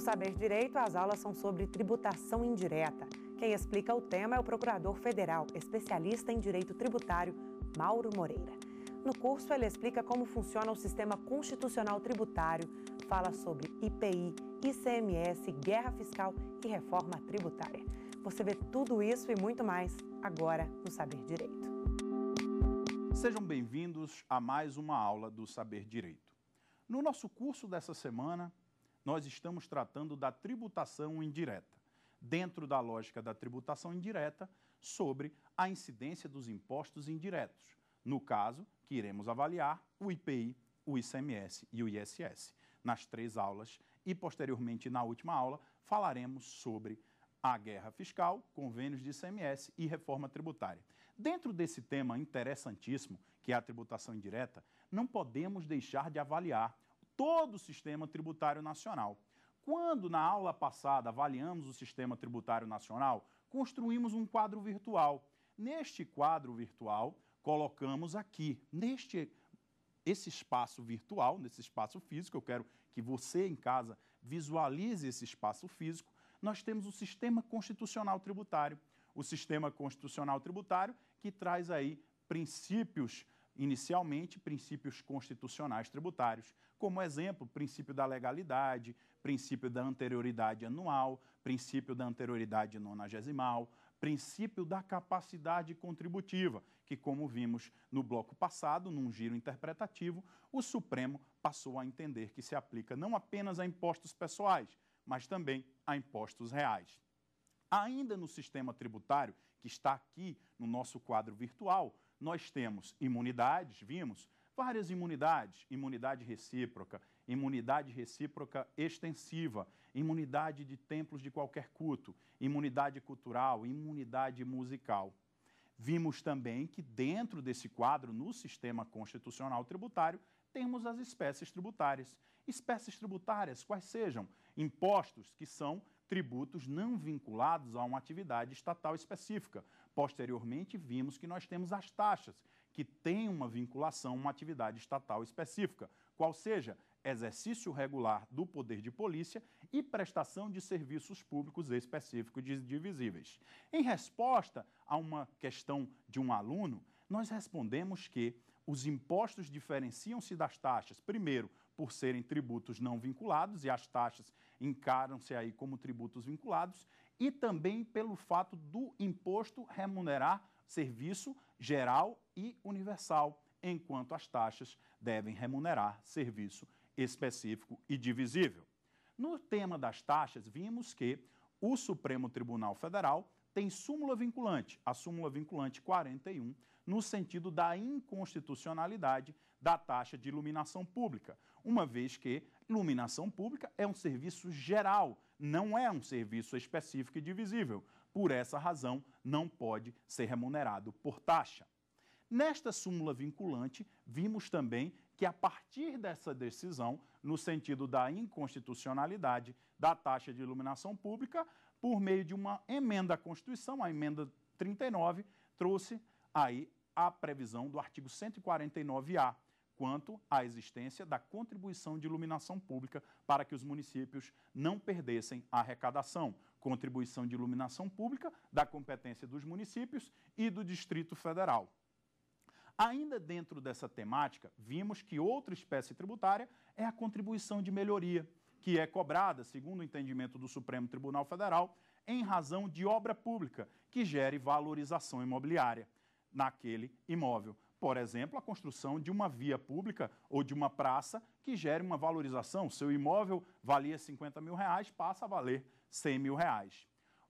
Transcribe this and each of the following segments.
No Saber Direito, as aulas são sobre tributação indireta. Quem explica o tema é o procurador federal, especialista em direito tributário, Mauro Moreira. No curso, ele explica como funciona o sistema constitucional tributário, fala sobre IPI, ICMS, guerra fiscal e reforma tributária. Você vê tudo isso e muito mais agora no Saber Direito. Sejam bem-vindos a mais uma aula do Saber Direito. No nosso curso dessa semana, nós estamos tratando da tributação indireta. Dentro da lógica da tributação indireta, sobre a incidência dos impostos indiretos. No caso, que iremos avaliar o IPI, o ICMS e o ISS. Nas três aulas e, posteriormente, na última aula, falaremos sobre a guerra fiscal, convênios de ICMS e reforma tributária. Dentro desse tema interessantíssimo, que é a tributação indireta, não podemos deixar de avaliar todo o sistema tributário nacional. Quando, na aula passada, avaliamos o sistema tributário nacional, construímos um quadro virtual. Neste quadro virtual, colocamos aqui, neste esse espaço virtual, nesse espaço físico, eu quero que você em casa visualize esse espaço físico, nós temos o sistema constitucional tributário. O sistema constitucional tributário que traz aí princípios inicialmente princípios constitucionais tributários, como exemplo, princípio da legalidade, princípio da anterioridade anual, princípio da anterioridade nonagesimal, princípio da capacidade contributiva, que, como vimos no bloco passado, num giro interpretativo, o Supremo passou a entender que se aplica não apenas a impostos pessoais, mas também a impostos reais. Ainda no sistema tributário, que está aqui no nosso quadro virtual, nós temos imunidades, vimos, várias imunidades, imunidade recíproca, imunidade recíproca extensiva, imunidade de templos de qualquer culto, imunidade cultural, imunidade musical. Vimos também que dentro desse quadro, no sistema constitucional tributário, temos as espécies tributárias. Espécies tributárias, quais sejam? Impostos que são tributos não vinculados a uma atividade estatal específica. Posteriormente, vimos que nós temos as taxas, que têm uma vinculação a uma atividade estatal específica, qual seja exercício regular do poder de polícia e prestação de serviços públicos específicos e divisíveis. Em resposta a uma questão de um aluno, nós respondemos que os impostos diferenciam-se das taxas, primeiro, por serem tributos não vinculados, e as taxas encaram-se aí como tributos vinculados, e também pelo fato do imposto remunerar serviço geral e universal, enquanto as taxas devem remunerar serviço específico e divisível. No tema das taxas, vimos que o Supremo Tribunal Federal tem súmula vinculante, a súmula vinculante 41, no sentido da inconstitucionalidade da taxa de iluminação pública, uma vez que iluminação pública é um serviço geral, não é um serviço específico e divisível. Por essa razão, não pode ser remunerado por taxa. Nesta súmula vinculante, vimos também que, a partir dessa decisão, no sentido da inconstitucionalidade da taxa de iluminação pública, por meio de uma emenda à Constituição, a emenda 39, trouxe aí a previsão do artigo 149-A quanto à existência da contribuição de iluminação pública para que os municípios não perdessem a arrecadação. Contribuição de iluminação pública da competência dos municípios e do Distrito Federal. Ainda dentro dessa temática, vimos que outra espécie tributária é a contribuição de melhoria que é cobrada, segundo o entendimento do Supremo Tribunal Federal, em razão de obra pública que gere valorização imobiliária naquele imóvel. Por exemplo, a construção de uma via pública ou de uma praça que gere uma valorização. Seu imóvel valia 50 mil reais, passa a valer 100 mil reais.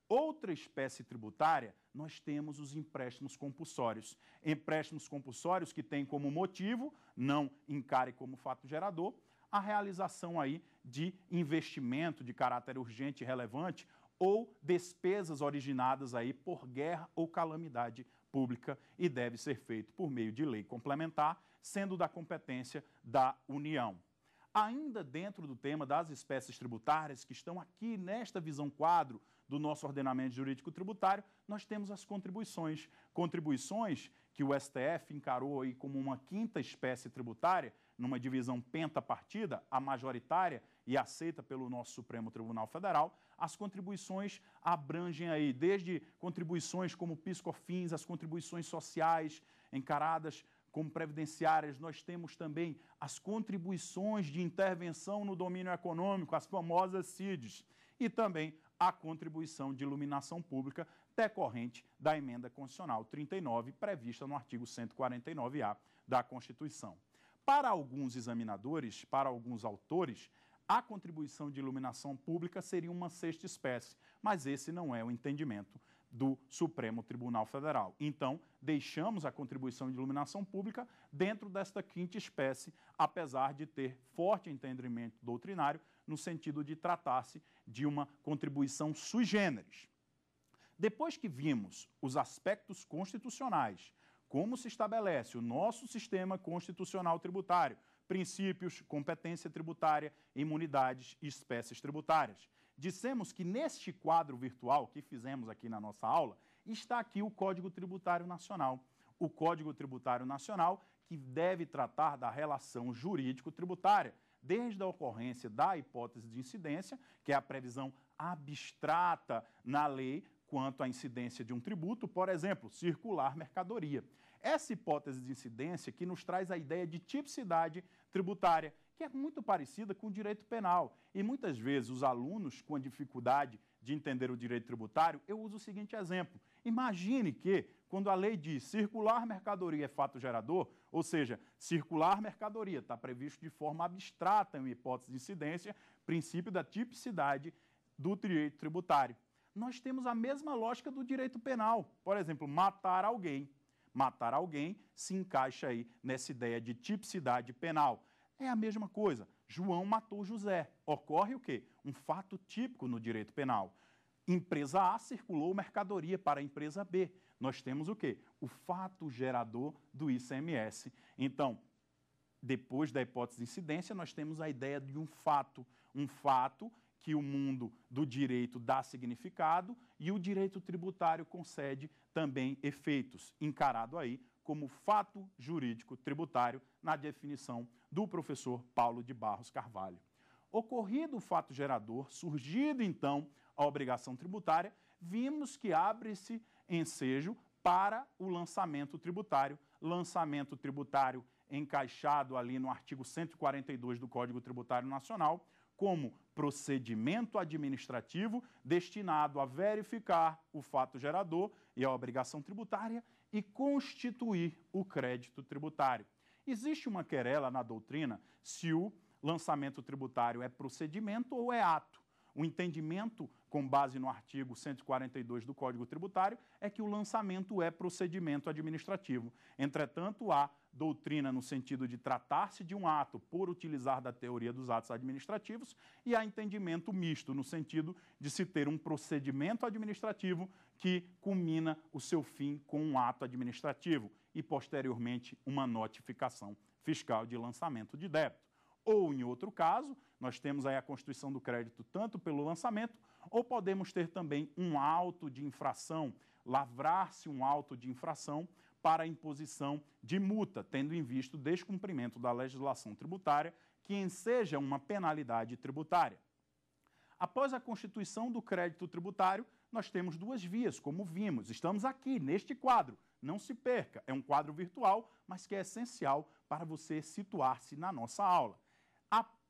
Outra espécie tributária, nós temos os empréstimos compulsórios. Empréstimos compulsórios que têm como motivo, não encare como fato gerador, a realização aí de investimento de caráter urgente e relevante ou despesas originadas aí por guerra ou calamidade pública e deve ser feito por meio de lei complementar, sendo da competência da União. Ainda dentro do tema das espécies tributárias que estão aqui nesta visão quadro do nosso ordenamento jurídico tributário, nós temos as contribuições. Contribuições que o STF encarou aí como uma quinta espécie tributária, numa divisão pentapartida, a majoritária e aceita pelo nosso Supremo Tribunal Federal, as contribuições abrangem aí desde contribuições como piscofins, as contribuições sociais encaradas como previdenciárias, nós temos também as contribuições de intervenção no domínio econômico, as famosas CIDs, e também a contribuição de iluminação pública decorrente da emenda constitucional 39, prevista no artigo 149-A da Constituição. Para alguns examinadores, para alguns autores, a contribuição de iluminação pública seria uma sexta espécie, mas esse não é o entendimento do Supremo Tribunal Federal. Então, deixamos a contribuição de iluminação pública dentro desta quinta espécie, apesar de ter forte entendimento doutrinário no sentido de tratar-se de uma contribuição sui generis. Depois que vimos os aspectos constitucionais, como se estabelece o nosso sistema constitucional tributário, princípios, competência tributária, imunidades e espécies tributárias. Dissemos que neste quadro virtual que fizemos aqui na nossa aula, está aqui o Código Tributário Nacional. O Código Tributário Nacional que deve tratar da relação jurídico-tributária, desde a ocorrência da hipótese de incidência, que é a previsão abstrata na lei quanto à incidência de um tributo, por exemplo, circular mercadoria. Essa hipótese de incidência que nos traz a ideia de tipicidade tributária, que é muito parecida com o direito penal. E muitas vezes os alunos com a dificuldade de entender o direito tributário, eu uso o seguinte exemplo: imagine que quando a lei diz circular mercadoria é fato gerador, ou seja, circular mercadoria está previsto de forma abstrata em hipótese de incidência, princípio da tipicidade do direito tributário. Nós temos a mesma lógica do direito penal. Por exemplo, matar alguém. Matar alguém se encaixa aí nessa ideia de tipicidade penal. É a mesma coisa. João matou José. Ocorre o quê? Um fato típico no direito penal. Empresa A circulou mercadoria para a empresa B. Nós temos o quê? O fato gerador do ICMS. Então, depois da hipótese de incidência, nós temos a ideia de um fato. Um fato que o mundo do direito dá significado e o direito tributário concede também efeitos, encarado aí como fato jurídico tributário na definição do professor Paulo de Barros Carvalho. Ocorrido o fato gerador, surgido então a obrigação tributária, vimos que abre-se ensejo para o lançamento tributário, lançamento tributário encaixado ali no artigo 142 do Código Tributário Nacional, como procedimento administrativo destinado a verificar o fato gerador e a obrigação tributária e constituir o crédito tributário. Existe uma querela na doutrina se o lançamento tributário é procedimento ou é ato. O entendimento, com base no artigo 142 do Código Tributário, é que o lançamento é procedimento administrativo. Entretanto, há doutrina no sentido de tratar-se de um ato por utilizar da teoria dos atos administrativos, e há entendimento misto, no sentido de se ter um procedimento administrativo que culmina o seu fim com um ato administrativo e, posteriormente, uma notificação fiscal de lançamento de débito. Ou, em outro caso, nós temos aí a constituição do crédito tanto pelo lançamento, ou podemos ter também um auto de infração, lavrar-se um auto de infração para a imposição de multa, tendo em vista o descumprimento da legislação tributária, que enseja uma penalidade tributária. Após a constituição do crédito tributário, nós temos duas vias, como vimos. Estamos aqui neste quadro. Não se perca, é um quadro virtual, mas que é essencial para você situar-se na nossa aula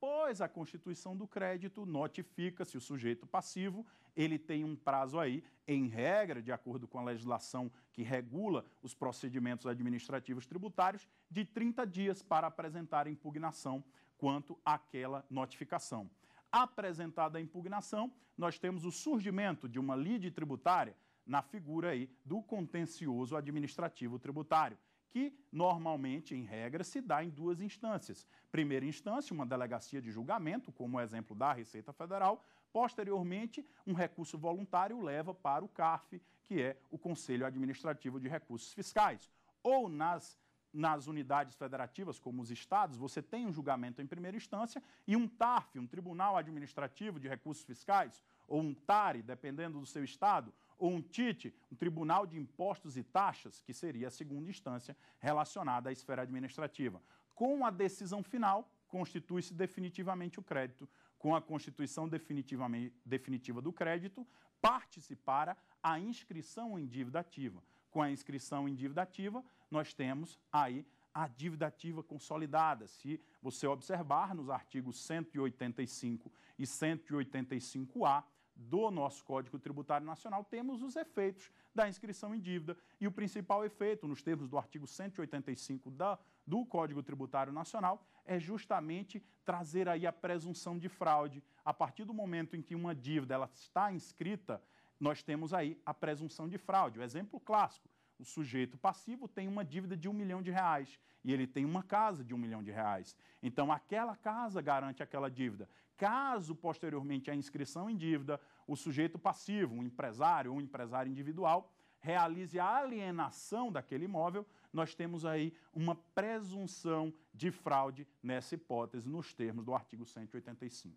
após a constituição do crédito, notifica-se o sujeito passivo, ele tem um prazo aí, em regra, de acordo com a legislação que regula os procedimentos administrativos tributários, de 30 dias para apresentar impugnação quanto àquela notificação. Apresentada a impugnação, nós temos o surgimento de uma lide tributária na figura aí do contencioso administrativo tributário que normalmente, em regra, se dá em duas instâncias. Primeira instância, uma delegacia de julgamento, como o exemplo da Receita Federal. Posteriormente, um recurso voluntário leva para o CARF, que é o Conselho Administrativo de Recursos Fiscais. Ou nas nas unidades federativas, como os estados, você tem um julgamento em primeira instância e um TARF, um Tribunal Administrativo de Recursos Fiscais, ou um TARE, dependendo do seu estado, ou um TIT, um Tribunal de Impostos e Taxas, que seria a segunda instância relacionada à esfera administrativa. Com a decisão final, constitui-se definitivamente o crédito. Com a constituição definitiva do crédito, parte-se para a inscrição em dívida ativa. Com a inscrição em dívida ativa, nós temos aí a dívida ativa consolidada. Se você observar nos artigos 185 e 185A, do nosso Código Tributário Nacional, temos os efeitos da inscrição em dívida. E o principal efeito, nos termos do artigo 185 da, do Código Tributário Nacional, é justamente trazer aí a presunção de fraude. A partir do momento em que uma dívida ela está inscrita, nós temos aí a presunção de fraude. O exemplo clássico, o sujeito passivo tem uma dívida de um milhão de reais e ele tem uma casa de um milhão de reais. Então, aquela casa garante aquela dívida caso posteriormente à inscrição em dívida, o sujeito passivo, um empresário ou um empresário individual, realize a alienação daquele imóvel, nós temos aí uma presunção de fraude nessa hipótese, nos termos do artigo 185.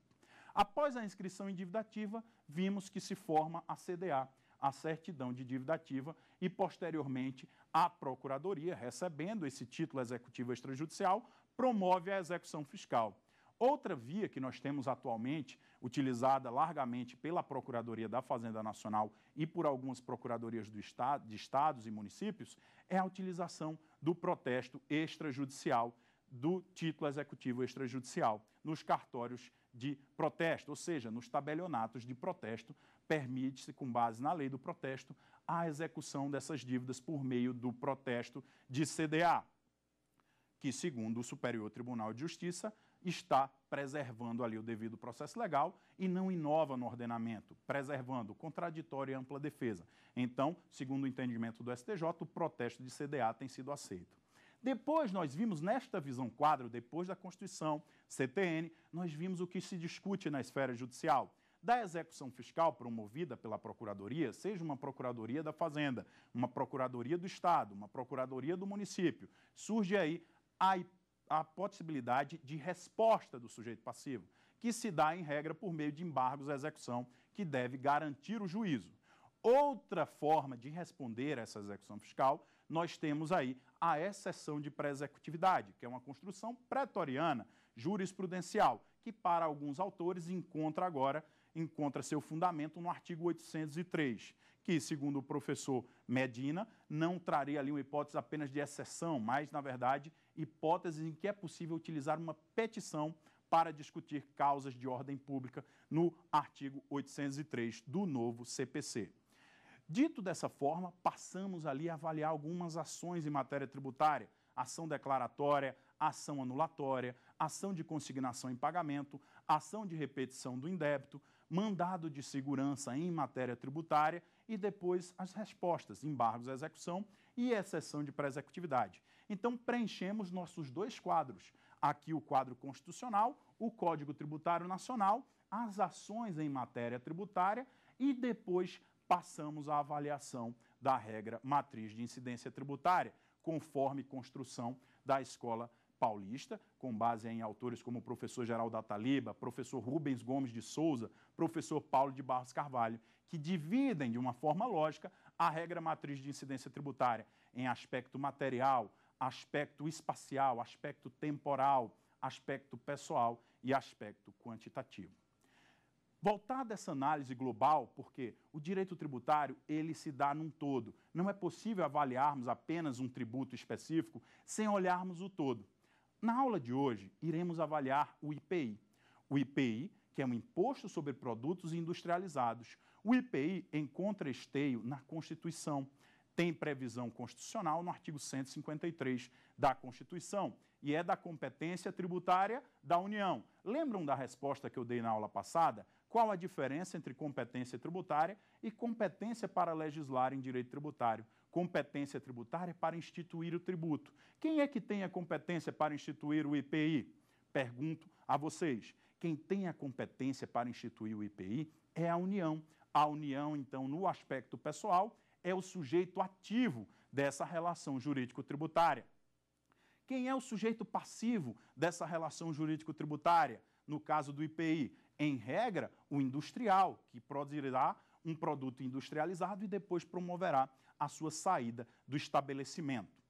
Após a inscrição em dívida ativa, vimos que se forma a CDA, a certidão de dívida ativa, e posteriormente a Procuradoria, recebendo esse título executivo extrajudicial, promove a execução fiscal. Outra via que nós temos atualmente, utilizada largamente pela Procuradoria da Fazenda Nacional e por algumas procuradorias do estado, de estados e municípios, é a utilização do protesto extrajudicial, do título executivo extrajudicial, nos cartórios de protesto, ou seja, nos tabelionatos de protesto, permite-se, com base na lei do protesto, a execução dessas dívidas por meio do protesto de CDA, que, segundo o Superior Tribunal de Justiça, está preservando ali o devido processo legal e não inova no ordenamento, preservando contraditório e ampla defesa. Então, segundo o entendimento do STJ, o protesto de CDA tem sido aceito. Depois nós vimos nesta visão quadro, depois da Constituição, CTN, nós vimos o que se discute na esfera judicial. Da execução fiscal promovida pela Procuradoria, seja uma Procuradoria da Fazenda, uma Procuradoria do Estado, uma Procuradoria do Município, surge aí a hipótese a possibilidade de resposta do sujeito passivo, que se dá em regra por meio de embargos à execução, que deve garantir o juízo. Outra forma de responder a essa execução fiscal, nós temos aí a exceção de pré-executividade, que é uma construção pretoriana jurisprudencial, que para alguns autores encontra agora encontra seu fundamento no artigo 803, que, segundo o professor Medina, não traria ali uma hipótese apenas de exceção, mas, na verdade, hipótese em que é possível utilizar uma petição para discutir causas de ordem pública no artigo 803 do novo CPC. Dito dessa forma, passamos ali a avaliar algumas ações em matéria tributária, ação declaratória, ação anulatória, ação de consignação em pagamento, ação de repetição do indébito, mandado de segurança em matéria tributária e depois as respostas, embargos à execução e exceção de pré-executividade. Então, preenchemos nossos dois quadros: aqui o quadro constitucional, o Código Tributário Nacional, as ações em matéria tributária e depois passamos à avaliação da regra matriz de incidência tributária, conforme construção da escola tributária paulista, com base em autores como o professor Geraldo Ataliba, professor Rubens Gomes de Souza, professor Paulo de Barros Carvalho, que dividem de uma forma lógica a regra matriz de incidência tributária em aspecto material, aspecto espacial, aspecto temporal, aspecto pessoal e aspecto quantitativo. Voltar dessa análise global, porque o direito tributário ele se dá num todo. Não é possível avaliarmos apenas um tributo específico sem olharmos o todo. Na aula de hoje, iremos avaliar o IPI. O IPI, que é um Imposto sobre Produtos Industrializados. O IPI encontra esteio na Constituição. Tem previsão constitucional no artigo 153 da Constituição e é da competência tributária da União. Lembram da resposta que eu dei na aula passada? Qual a diferença entre competência tributária e competência para legislar em direito tributário? competência tributária para instituir o tributo. Quem é que tem a competência para instituir o IPI? Pergunto a vocês. Quem tem a competência para instituir o IPI é a União. A União, então, no aspecto pessoal, é o sujeito ativo dessa relação jurídico-tributária. Quem é o sujeito passivo dessa relação jurídico-tributária? No caso do IPI, em regra, o industrial, que produzirá um produto industrializado e depois promoverá a sua saída do estabelecimento.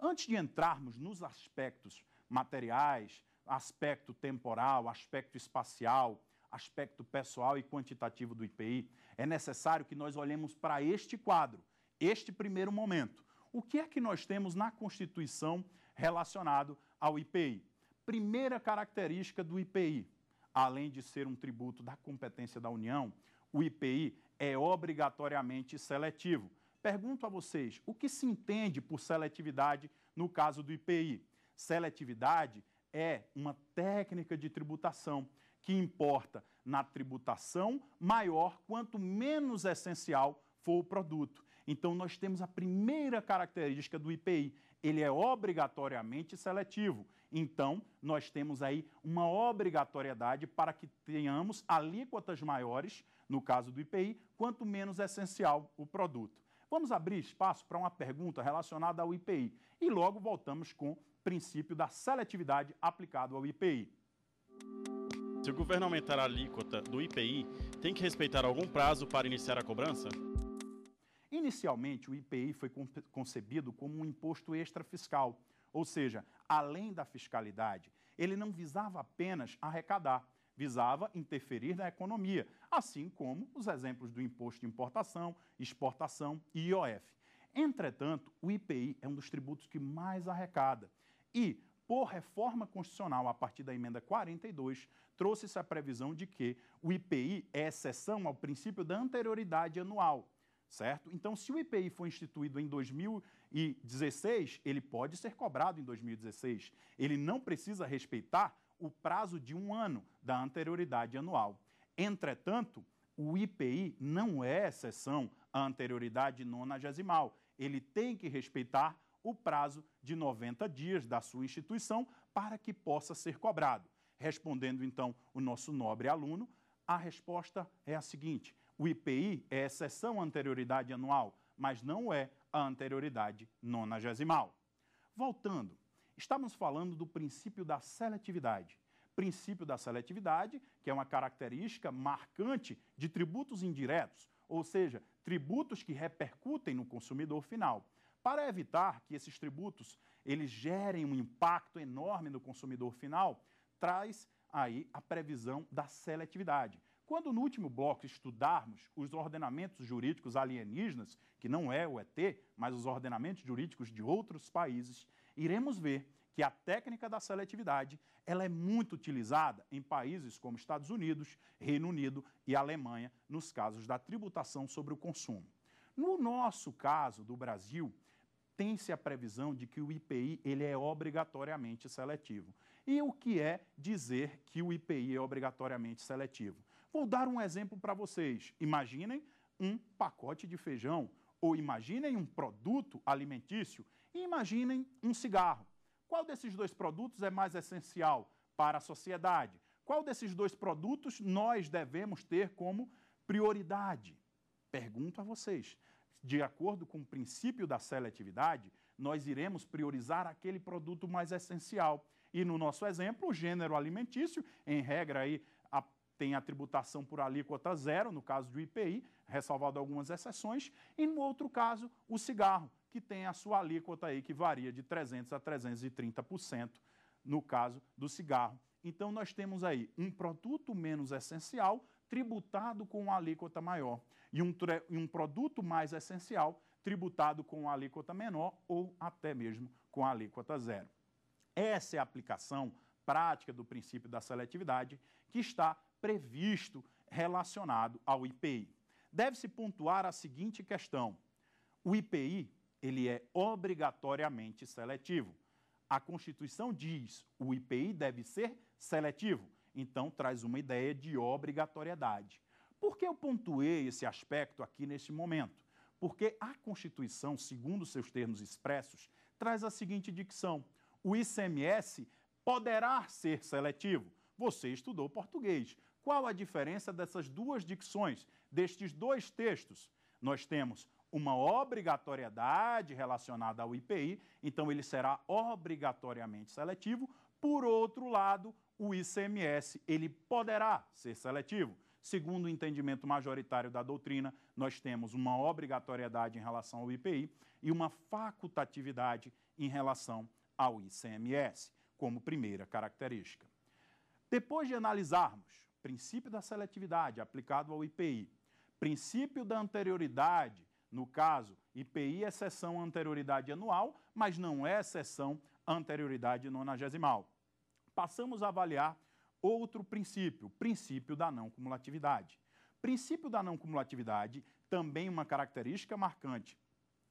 Antes de entrarmos nos aspectos materiais, aspecto temporal, aspecto espacial, aspecto pessoal e quantitativo do IPI, é necessário que nós olhemos para este quadro, este primeiro momento. O que é que nós temos na Constituição relacionado ao IPI? Primeira característica do IPI, além de ser um tributo da competência da União, o IPI é obrigatoriamente seletivo. Pergunto a vocês, o que se entende por seletividade no caso do IPI? Seletividade é uma técnica de tributação que importa na tributação maior quanto menos essencial for o produto. Então, nós temos a primeira característica do IPI: ele é obrigatoriamente seletivo. Então, nós temos aí uma obrigatoriedade para que tenhamos alíquotas maiores, no caso do IPI, quanto menos essencial o produto. Vamos abrir espaço para uma pergunta relacionada ao IPI e logo voltamos com o princípio da seletividade aplicado ao IPI. Se o governo aumentar a alíquota do IPI, tem que respeitar algum prazo para iniciar a cobrança? Inicialmente, o IPI foi concebido como um imposto extrafiscal, ou seja, além da fiscalidade, ele não visava apenas arrecadar, visava interferir na economia, assim como os exemplos do imposto de importação, exportação e IOF. Entretanto, o IPI é um dos tributos que mais arrecada e, por reforma constitucional a partir da emenda 42, trouxe-se a previsão de que o IPI é exceção ao princípio da anterioridade anual, certo? Então, se o IPI foi instituído em 2016, ele pode ser cobrado em 2016. Ele não precisa respeitar o prazo de um ano da anterioridade anual. Entretanto, o IPI não é exceção à anterioridade nonagesimal. Ele tem que respeitar o prazo de 90 dias da sua instituição para que possa ser cobrado. Respondendo então o nosso nobre aluno, a resposta é a seguinte: o IPI é exceção à anterioridade anual, mas não é a anterioridade nonagesimal. Voltando, Estamos falando do princípio da seletividade. Princípio da seletividade, que é uma característica marcante de tributos indiretos, ou seja, tributos que repercutem no consumidor final. Para evitar que esses tributos eles gerem um impacto enorme no consumidor final, traz aí a previsão da seletividade. Quando no último bloco estudarmos os ordenamentos jurídicos alienígenas, que não é o ET, mas os ordenamentos jurídicos de outros países, iremos ver que a técnica da seletividade ela é muito utilizada em países como Estados Unidos, Reino Unido e Alemanha nos casos da tributação sobre o consumo. No nosso caso do Brasil, tem-se a previsão de que o IPI ele é obrigatoriamente seletivo. E o que é dizer que o IPI é obrigatoriamente seletivo? Vou dar um exemplo para vocês. Imaginem um pacote de feijão ou imaginem um produto alimentício imaginem um cigarro. Qual desses dois produtos é mais essencial para a sociedade? Qual desses dois produtos nós devemos ter como prioridade? Pergunto a vocês. De acordo com o princípio da seletividade, nós iremos priorizar aquele produto mais essencial. E no nosso exemplo, o gênero alimentício, em regra aí a, tem a tributação por alíquota zero, no caso do IPI, ressalvado algumas exceções, e no outro caso, o cigarro, que tem a sua alíquota aí que varia de 300 a 330% no caso do cigarro. Então nós temos aí um produto menos essencial tributado com uma alíquota maior e um, e um produto mais essencial tributado com uma alíquota menor ou até mesmo com a alíquota zero. Essa é a aplicação prática do princípio da seletividade que está previsto relacionado ao IPI. Deve-se pontuar a seguinte questão: o IPI ele é obrigatoriamente seletivo. A Constituição diz o IPI deve ser seletivo, então traz uma ideia de obrigatoriedade. Por que eu pontuei esse aspecto aqui neste momento? Porque a Constituição, segundo seus termos expressos, traz a seguinte dicção: o ICMS poderá ser seletivo. Você estudou português. Qual a diferença dessas duas dicções, destes dois textos? Nós temos uma obrigatoriedade relacionada ao IPI, então ele será obrigatoriamente seletivo. Por outro lado, o ICMS ele poderá ser seletivo. Segundo o entendimento majoritário da doutrina, nós temos uma obrigatoriedade em relação ao IPI e uma facultatividade em relação ao ICMS, como primeira característica. Depois de analisarmos princípio da seletividade aplicado ao IPI, princípio da anterioridade no caso, IPI é seção anterioridade anual, mas não é seção anterioridade nonagesimal. Passamos a avaliar outro princípio, princípio da não cumulatividade. Princípio da não cumulatividade, também uma característica marcante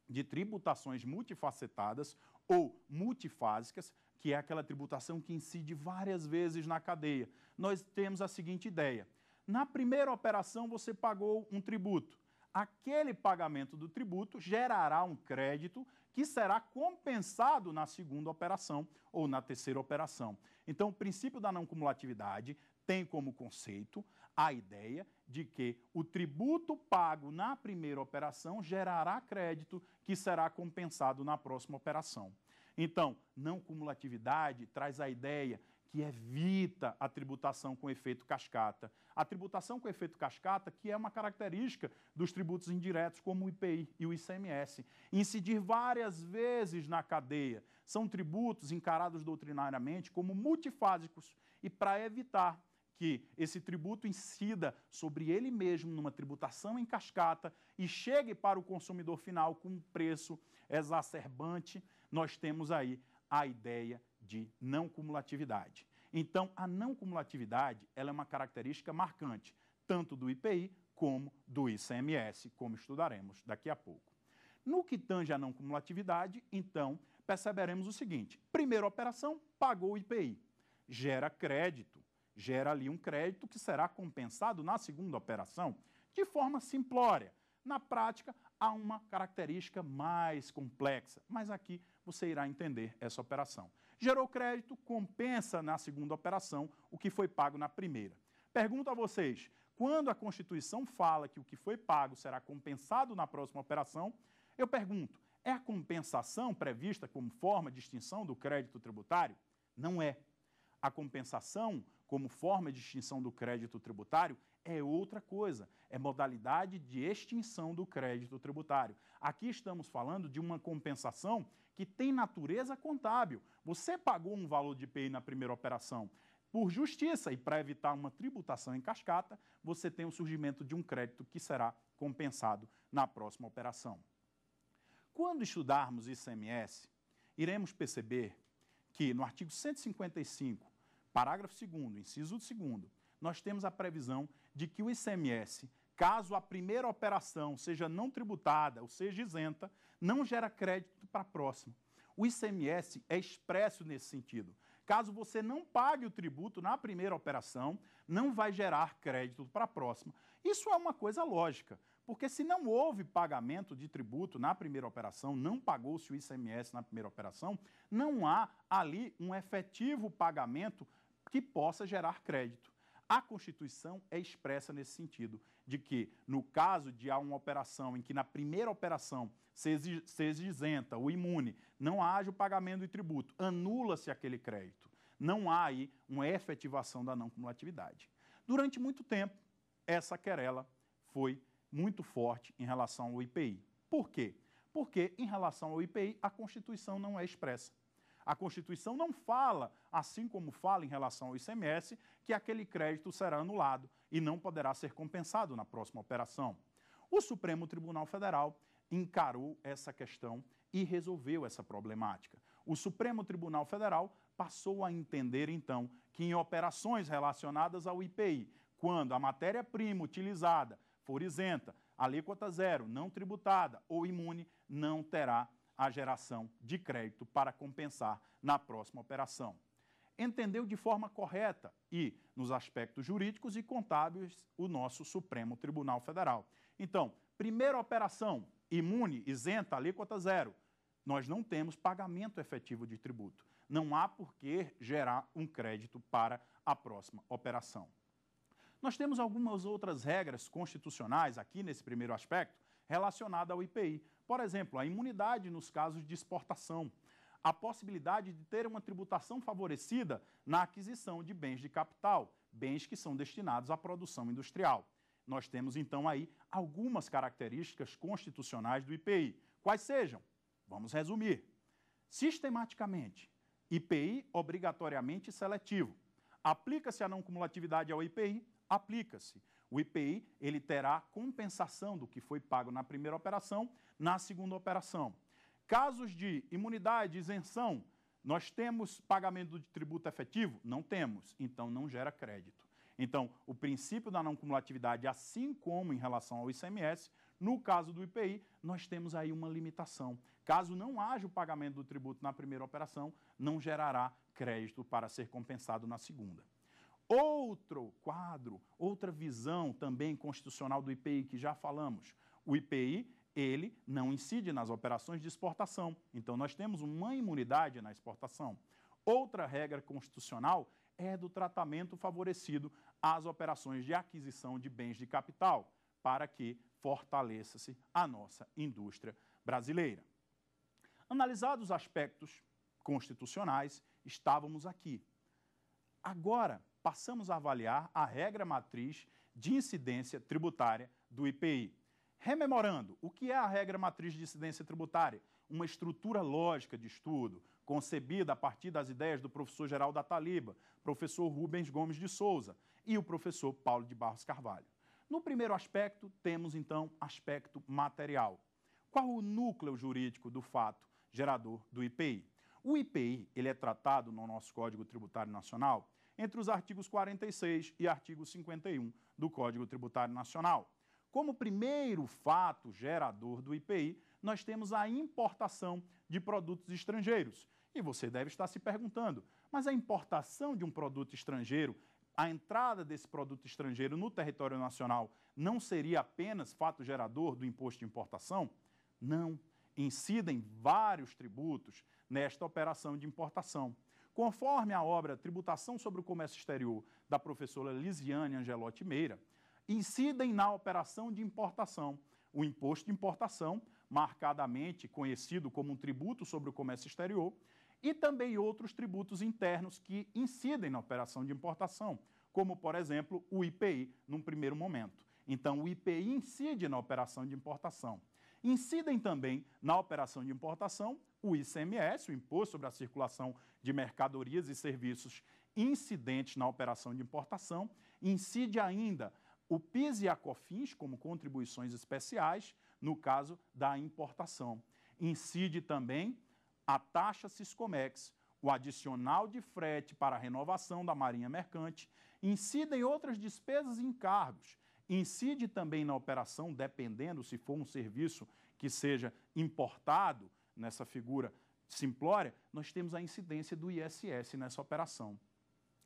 de tributações multifacetadas ou multifásicas, que é aquela tributação que incide várias vezes na cadeia. Nós temos a seguinte ideia: na primeira operação você pagou um tributo, aquele pagamento do tributo gerará um crédito que será compensado na segunda operação ou na terceira operação. Então, o princípio da não cumulatividade tem como conceito a ideia de que o tributo pago na primeira operação gerará crédito que será compensado na próxima operação. Então, não cumulatividade traz a ideia que evita a tributação com efeito cascata. A tributação com efeito cascata, que é uma característica dos tributos indiretos, como o IPI e o ICMS, incidir várias vezes na cadeia. São tributos encarados doutrinariamente como multifásicos e para evitar que esse tributo incida sobre ele mesmo numa tributação em cascata e chegue para o consumidor final com um preço exacerbante, nós temos aí a ideia de não cumulatividade. Então, a não cumulatividade ela é uma característica marcante, tanto do IPI como do ICMS, como estudaremos daqui a pouco. No que tange a não cumulatividade, então, perceberemos o seguinte: primeira operação, pagou o IPI, gera crédito, gera ali um crédito que será compensado na segunda operação de forma simplória. Na prática, há uma característica mais complexa, mas aqui você irá entender essa operação. Gerou crédito, compensa na segunda operação o que foi pago na primeira. Pergunto a vocês: quando a Constituição fala que o que foi pago será compensado na próxima operação, eu pergunto: é a compensação prevista como forma de extinção do crédito tributário? Não é. A compensação como forma de extinção do crédito tributário é outra coisa, é modalidade de extinção do crédito tributário. Aqui estamos falando de uma compensação que tem natureza contábil. Você pagou um valor de IPI na primeira operação. Por justiça e para evitar uma tributação em cascata, você tem o surgimento de um crédito que será compensado na próxima operação. Quando estudarmos ICMS, iremos perceber que no artigo 155, parágrafo 2, inciso 2, nós temos a previsão de que o ICMS, caso a primeira operação seja não tributada ou seja isenta, não gera crédito para a próxima. O ICMS é expresso nesse sentido. Caso você não pague o tributo na primeira operação, não vai gerar crédito para a próxima. Isso é uma coisa lógica, porque se não houve pagamento de tributo na primeira operação, não pagou-se o ICMS na primeira operação, não há ali um efetivo pagamento que possa gerar crédito. A Constituição é expressa nesse sentido, de que, no caso de há uma operação em que na primeira operação se, exi se isenta o imune, não haja o pagamento de tributo, anula-se aquele crédito. Não há aí uma efetivação da não cumulatividade. Durante muito tempo, essa querela foi muito forte em relação ao IPI. Por quê? Porque, em relação ao IPI, a Constituição não é expressa. A Constituição não fala, assim como fala em relação ao ICMS, que aquele crédito será anulado e não poderá ser compensado na próxima operação. O Supremo Tribunal Federal encarou essa questão e resolveu essa problemática. O Supremo Tribunal Federal passou a entender, então, que em operações relacionadas ao IPI, quando a matéria-prima utilizada for isenta, alíquota zero, não tributada ou imune, não terá a geração de crédito para compensar na próxima operação. Entendeu de forma correta e, nos aspectos jurídicos e contábeis, o nosso Supremo Tribunal Federal. Então, primeira operação, imune, isenta, alíquota zero. Nós não temos pagamento efetivo de tributo. Não há por que gerar um crédito para a próxima operação. Nós temos algumas outras regras constitucionais aqui nesse primeiro aspecto relacionada ao IPI. Por exemplo, a imunidade nos casos de exportação, a possibilidade de ter uma tributação favorecida na aquisição de bens de capital, bens que são destinados à produção industrial. Nós temos então aí algumas características constitucionais do IPI. Quais sejam? Vamos resumir. Sistematicamente, IPI obrigatoriamente seletivo. Aplica-se a não cumulatividade ao IPI? Aplica-se. O IPI ele terá compensação do que foi pago na primeira operação na segunda operação. Casos de imunidade, isenção, nós temos pagamento de tributo efetivo? Não temos, então não gera crédito. Então, o princípio da não cumulatividade, assim como em relação ao ICMS, no caso do IPI, nós temos aí uma limitação. Caso não haja o pagamento do tributo na primeira operação, não gerará crédito para ser compensado na segunda. Outro quadro, outra visão também constitucional do IPI que já falamos. O IPI, ele não incide nas operações de exportação. Então nós temos uma imunidade na exportação. Outra regra constitucional é do tratamento favorecido às operações de aquisição de bens de capital, para que fortaleça-se a nossa indústria brasileira. Analisados os aspectos constitucionais, estávamos aqui. Agora, passamos a avaliar a regra matriz de incidência tributária do IPI. Rememorando, o que é a regra matriz de incidência tributária? Uma estrutura lógica de estudo, concebida a partir das ideias do professor Geraldo da Taliba, professor Rubens Gomes de Souza e o professor Paulo de Barros Carvalho. No primeiro aspecto, temos então aspecto material. Qual o núcleo jurídico do fato gerador do IPI? O IPI ele é tratado no nosso Código Tributário Nacional entre os artigos 46 e artigo 51 do Código Tributário Nacional. Como primeiro fato gerador do IPI, nós temos a importação de produtos estrangeiros. E você deve estar se perguntando, mas a importação de um produto estrangeiro, a entrada desse produto estrangeiro no território nacional, não seria apenas fato gerador do imposto de importação? Não. Incidem vários tributos nesta operação de importação. Conforme a obra Tributação sobre o Comércio Exterior, da professora Lisiane Angelotti Meira, incidem na operação de importação, o imposto de importação, marcadamente conhecido como um tributo sobre o comércio exterior, e também outros tributos internos que incidem na operação de importação, como, por exemplo, o IPI, num primeiro momento. Então, o IPI incide na operação de importação. Incidem também na operação de importação o ICMS, o Imposto sobre a Circulação de Mercadorias e Serviços incidentes na operação de importação, incide ainda o PIS e a COFINS como contribuições especiais no caso da importação. Incide também a taxa Ciscomex, o adicional de frete para a renovação da Marinha Mercante, incidem outras despesas e encargos, incide também na operação, dependendo se for um serviço que seja importado nessa figura simplória, nós temos a incidência do ISS nessa operação.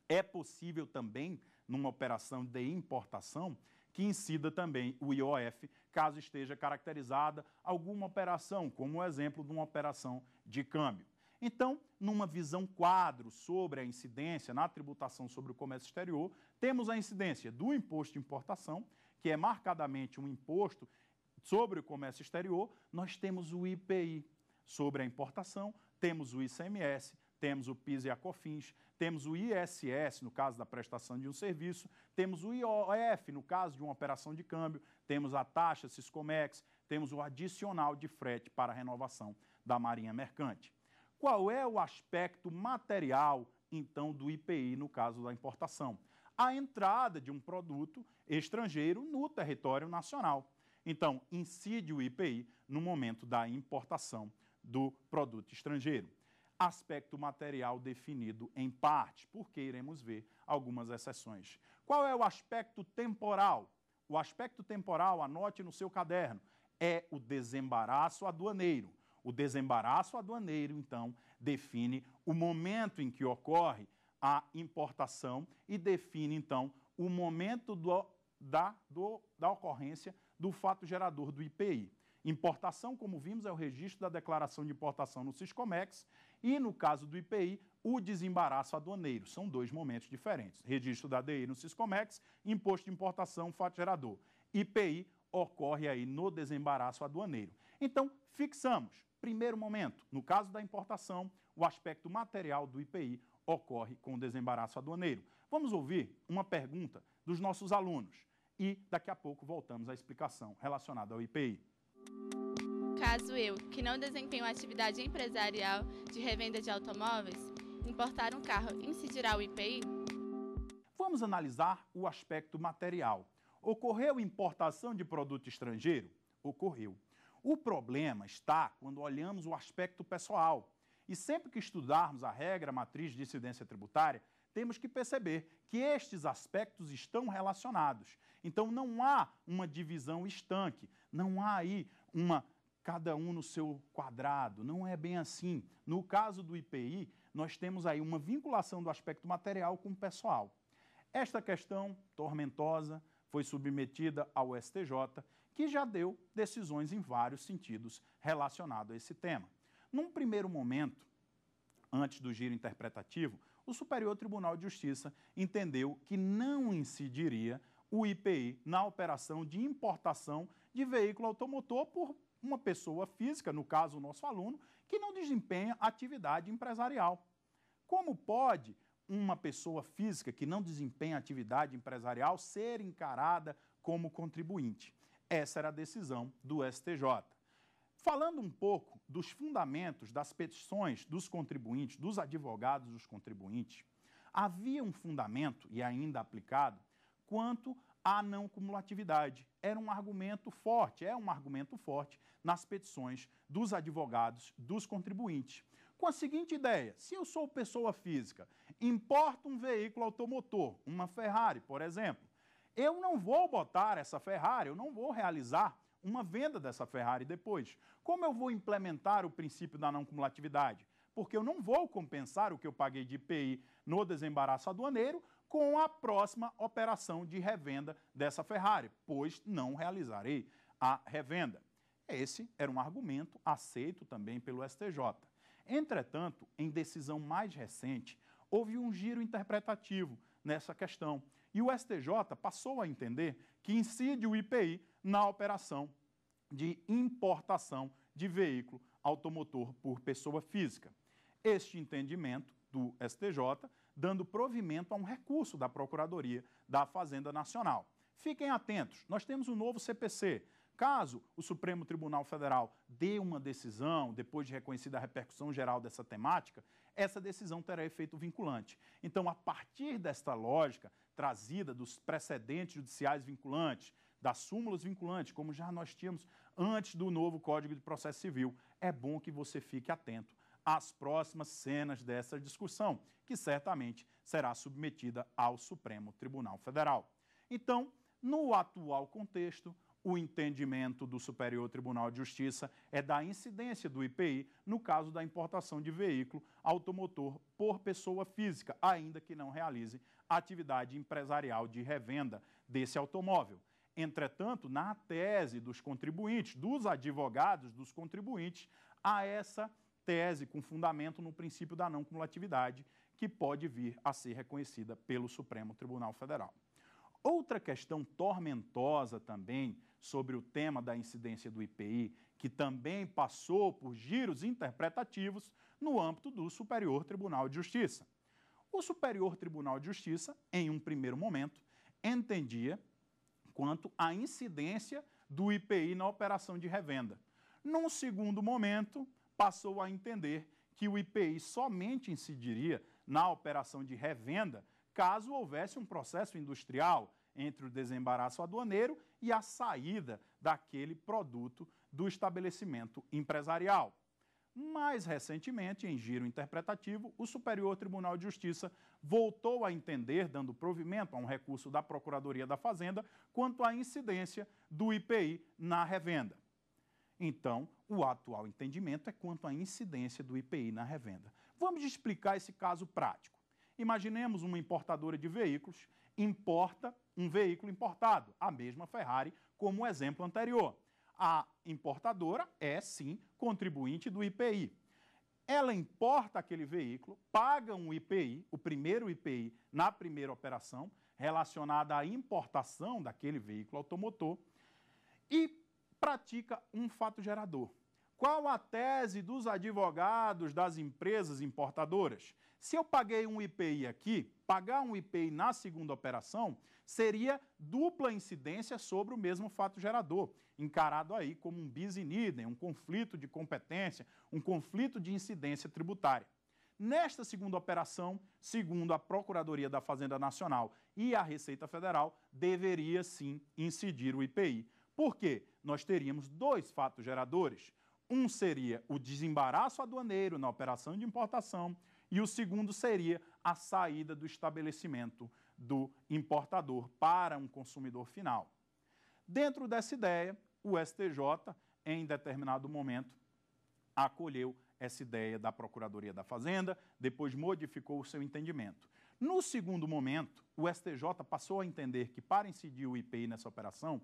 É possível também, numa operação de importação, que incida também o IOF, caso esteja caracterizada alguma operação, como o exemplo de uma operação de câmbio. Então, numa visão quadro sobre a incidência na tributação sobre o comércio exterior, temos a incidência do imposto de importação, que é marcadamente um imposto sobre o comércio exterior, nós temos o IPI sobre a importação, temos o ICMS, temos o PIS e a COFINS, temos o ISS no caso da prestação de um serviço, temos o IOF no caso de uma operação de câmbio, temos a taxa Siscomex, temos o adicional de frete para a renovação da Marinha Mercante. Qual é o aspecto material, então, do IPI no caso da importação? A entrada de um produto estrangeiro no território nacional. Então, incide o IPI no momento da importação do produto estrangeiro. Aspecto material definido em parte, porque iremos ver algumas exceções. Qual é o aspecto temporal? O aspecto temporal, anote no seu caderno, é o desembaraço aduaneiro. O desembaraço aduaneiro, então, define o momento em que ocorre a importação e define, então, o momento do, da, do, da ocorrência do fato gerador do IPI. Importação, como vimos, é o registro da declaração de importação no Siscomex e, no caso do IPI, o desembaraço aduaneiro. São dois momentos diferentes. Registro da DI no Siscomex, imposto de importação, fato gerador. IPI ocorre aí no desembaraço aduaneiro. Então, fixamos Primeiro momento, no caso da importação, o aspecto material do IPI ocorre com o desembaraço aduaneiro. Vamos ouvir uma pergunta dos nossos alunos e daqui a pouco voltamos à explicação relacionada ao IPI. Caso eu, que não desempenho atividade empresarial de revenda de automóveis, importar um carro incidirá o IPI? Vamos analisar o aspecto material. Ocorreu importação de produto estrangeiro? Ocorreu. O problema está quando olhamos o aspecto pessoal. E sempre que estudarmos a regra matriz de incidência tributária, temos que perceber que estes aspectos estão relacionados. Então não há uma divisão estanque, não há aí uma cada um no seu quadrado, não é bem assim. No caso do IPI, nós temos aí uma vinculação do aspecto material com o pessoal. Esta questão tormentosa foi submetida ao STJ que já deu decisões em vários sentidos relacionados a esse tema. Num primeiro momento, antes do giro interpretativo, o Superior Tribunal de Justiça entendeu que não incidiria o IPI na operação de importação de veículo automotor por uma pessoa física, no caso o nosso aluno, que não desempenha atividade empresarial. Como pode uma pessoa física que não desempenha atividade empresarial ser encarada como contribuinte? Essa era a decisão do STJ. Falando um pouco dos fundamentos das petições dos contribuintes, dos advogados dos contribuintes, havia um fundamento, e ainda aplicado, quanto à não cumulatividade. Era um argumento forte, é um argumento forte nas petições dos advogados dos contribuintes. Com a seguinte ideia: se eu sou pessoa física, importo um veículo automotor, uma Ferrari, por exemplo, eu não vou botar essa Ferrari, eu não vou realizar uma venda dessa Ferrari depois. Como eu vou implementar o princípio da não cumulatividade? Porque eu não vou compensar o que eu paguei de IPI no desembaraço aduaneiro com a próxima operação de revenda dessa Ferrari, pois não realizarei a revenda. Esse era um argumento aceito também pelo STJ. Entretanto, em decisão mais recente, houve um giro interpretativo nessa questão. E o STJ passou a entender que incide o IPI na operação de importação de veículo automotor por pessoa física. Este entendimento do STJ dando provimento a um recurso da Procuradoria da Fazenda Nacional. Fiquem atentos, nós temos um novo CPC. Caso o Supremo Tribunal Federal dê uma decisão, depois de reconhecida a repercussão geral dessa temática, essa decisão terá efeito vinculante. Então, a partir desta lógica trazida dos precedentes judiciais vinculantes, das súmulas vinculantes, como já nós tínhamos antes do novo Código de Processo Civil, é bom que você fique atento às próximas cenas dessa discussão, que certamente será submetida ao Supremo Tribunal Federal. Então, no atual contexto, o entendimento do Superior Tribunal de Justiça é da incidência do IPI no caso da importação de veículo automotor por pessoa física, ainda que não realize atividade empresarial de revenda desse automóvel. Entretanto, na tese dos contribuintes, dos advogados dos contribuintes, há essa tese com fundamento no princípio da não cumulatividade que pode vir a ser reconhecida pelo Supremo Tribunal Federal. Outra questão tormentosa também sobre o tema da incidência do IPI, que também passou por giros interpretativos no âmbito do Superior Tribunal de Justiça. O Superior Tribunal de Justiça, em um primeiro momento, entendia quanto à incidência do IPI na operação de revenda. Num segundo momento, passou a entender que o IPI somente incidiria na operação de revenda caso houvesse um processo industrial entre o desembaraço aduaneiro e a saída daquele produto do estabelecimento empresarial. Mais recentemente, em giro interpretativo, o Superior Tribunal de Justiça voltou a entender, dando provimento a um recurso da Procuradoria da Fazenda, quanto à incidência do IPI na revenda. Então, o atual entendimento é quanto à incidência do IPI na revenda. Vamos explicar esse caso prático. Imaginemos uma importadora de veículos, importa um veículo importado, a mesma Ferrari, como o exemplo anterior. A importadora é sim contribuinte do IPI. Ela importa aquele veículo, paga um IPI, o primeiro IPI na primeira operação, relacionada à importação daquele veículo automotor, e pratica um fato gerador. Qual a tese dos advogados das empresas importadoras? Se eu paguei um IPI aqui, pagar um IPI na segunda operação seria dupla incidência sobre o mesmo fato gerador, encarado aí como um bis in idem, um conflito de competência, um conflito de incidência tributária. Nesta segunda operação, segundo a Procuradoria da Fazenda Nacional e a Receita Federal, deveria sim incidir o IPI. Por quê? Nós teríamos dois fatos geradores um seria o desembaraço aduaneiro na operação de importação e o segundo seria a saída do estabelecimento do importador para um consumidor final. Dentro dessa ideia, o STJ, em determinado momento, acolheu essa ideia da Procuradoria da Fazenda, depois modificou o seu entendimento. No segundo momento, o STJ passou a entender que, para incidir o IPI nessa operação,